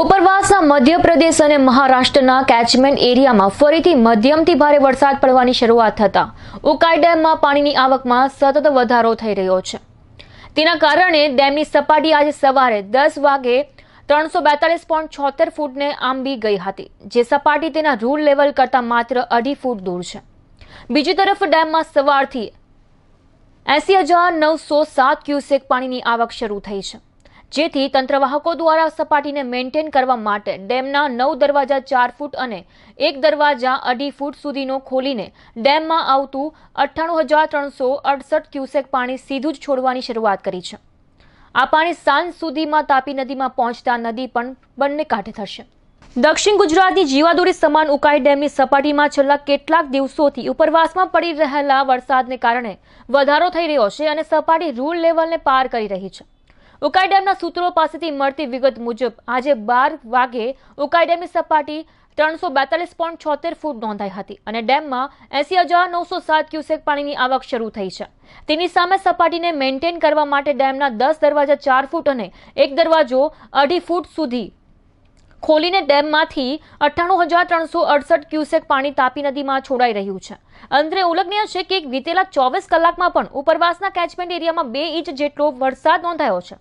ઉપરવાસના મધ્યપ્રદેશ અને મહારાષ્ટ્રના કેચમેન્ટ એરિયામાં ફરીથી મધ્યમથી ભારે વરસાદ પડવાની શરૂઆત થતા ઉકાઈ ડેમમાં પાણીની આવકમાં સતત વધારો થઈ રહ્યો છે તેના કારણે ડેમની સપાટી આજે સવારે દસ વાગે ત્રણસો બેતાલીસ પોઈન્ટ છોતેર ફૂટને આંબી ગઈ હતી જે સપાટી તેના રૂલ લેવલ કરતાં માત્ર અઢી ફૂટ દૂર છે બીજી તરફ ડેમમાં સવારથી એસી હજાર નવસો સાત ક્યુસેક પાણીની આવક શરૂ થઈ છે જેથી તંત્રવાહકો દ્વારા સપાટીને મેન્ટેન કરવા માટે ડેમના નવ દરવાજા ચાર ફૂટ અને એક દરવાજા અઢી ફૂટ સુધીનો ખોલીને ડેમમાં આવતું અઠ્ઠાણું હજાર ત્રણસો અડસઠ ક્યુસેક પાણી સીધું જ છોડવાની શરૂઆત કરી છે આ પાણી સાંજ સુધીમાં તાપી નદીમાં પહોંચતા નદી પણ બંને કાંઠે થશે દક્ષિણ ગુજરાતની જીવાદોરી સમાન ઉકાઈ ડેમની સપાટીમાં છેલ્લા કેટલાક દિવસોથી ઉપરવાસમાં પડી રહેલા વરસાદને કારણે વધારો થઈ રહ્યો છે અને સપાટી રૂલ લેવલને પાર કરી રહી છે ઉકાઈ ડેમના સૂત્રો પાસેથી મળતી વિગત મુજબ આજે બાર વાગે ઉકાઈ ડેમની સપાટી ત્રણસો બેતાલીસ પોઈન્ટ છોતેર ફૂટ નોંધાઈ હતી અને ડેમમાં એસી હજાર નવસો સાત ક્યુસેક પાણીની આવક શરૂ થઈ છે તેની સામે સપાટીને મેન્ટેન કરવા માટે ડેમના દસ દરવાજા ચાર ફૂટ અને એક દરવાજો અઢી ફૂટ સુધી ખોલીને ડેમમાંથી અઠ્ઠાણું હજાર ત્રણસો અડસઠ ક્યુસેક પાણી તાપી નદીમાં છોડાઈ રહ્યું છે અંતરે ઉલ્લેખનીય છે કે વિતેલા ચોવીસ કલાકમાં પણ ઉપરવાસના કેચમેન્ટ એરિયામાં બે ઇંચ જેટલો વરસાદ નોંધાયો છે